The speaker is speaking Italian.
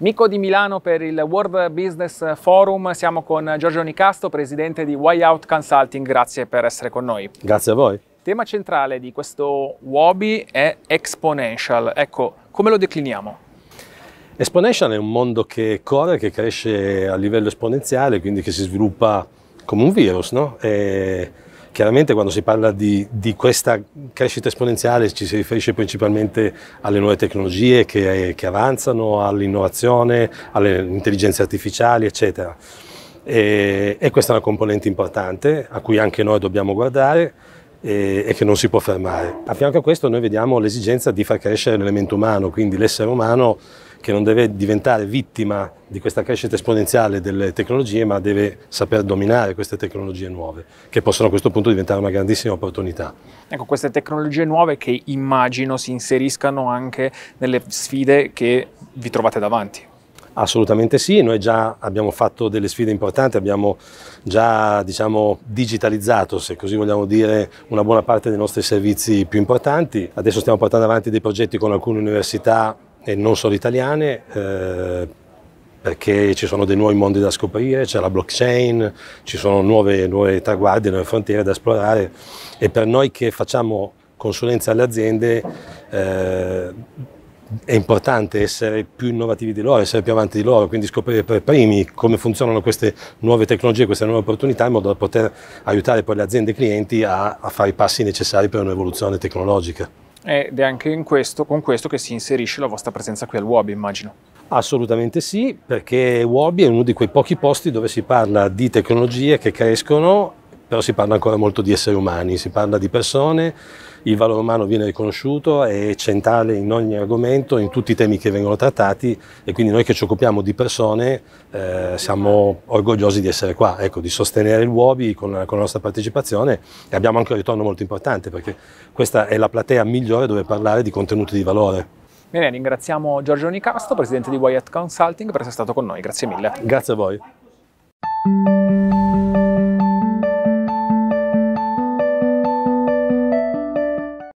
Mico di Milano per il World Business Forum, siamo con Giorgio Nicasto, presidente di Whyout Consulting, grazie per essere con noi. Grazie a voi. Tema centrale di questo Wobi è Exponential, ecco come lo decliniamo? Exponential è un mondo che corre, che cresce a livello esponenziale, quindi che si sviluppa come un virus, no? E Chiaramente quando si parla di, di, questa crescita esponenziale ci si riferisce principalmente alle nuove tecnologie che, che avanzano, all'innovazione, alle intelligenze artificiali, eccetera. E, e, questa è una componente importante a cui anche noi dobbiamo guardare e, e che non si può fermare. A fianco a questo noi vediamo l'esigenza di far crescere l'elemento umano, quindi l'essere umano che non deve diventare vittima di questa crescita esponenziale delle tecnologie, ma deve saper dominare queste tecnologie nuove, che possono a questo punto diventare una grandissima opportunità. Ecco, queste tecnologie nuove che immagino si inseriscano anche nelle sfide che vi trovate davanti. Assolutamente sì, noi già abbiamo fatto delle sfide importanti, abbiamo già diciamo, digitalizzato, se così vogliamo dire, una buona parte dei nostri servizi più importanti. Adesso stiamo portando avanti dei progetti con alcune università e non solo italiane, eh, perché ci sono dei nuovi mondi da scoprire, c'è la blockchain, ci sono nuove, nuove traguardi, nuove frontiere da esplorare e per noi che facciamo consulenza alle aziende eh, è importante essere più innovativi di loro, essere più avanti di loro, quindi scoprire per primi come funzionano queste nuove tecnologie, queste nuove opportunità in modo da poter aiutare poi le aziende e i clienti a, a fare i passi necessari per un'evoluzione tecnologica. Ed è anche questo, con questo che si inserisce la vostra presenza qui al Wobi, immagino. Assolutamente sì, perché Wobi è uno di quei pochi posti dove si parla di tecnologie che crescono però si parla ancora molto di esseri umani, si parla di persone, il valore umano viene riconosciuto, è centrale in ogni argomento, in tutti i temi che vengono trattati e quindi noi che ci occupiamo di persone eh, siamo orgogliosi di essere qua, ecco, di sostenere il Uobi con, con, la nostra partecipazione e abbiamo anche un ritorno molto importante perché questa è la platea migliore dove parlare di contenuti di valore. Bene, ringraziamo Giorgio Nicasto, presidente di Wyatt Consulting, per essere stato con noi, grazie mille. Grazie a voi.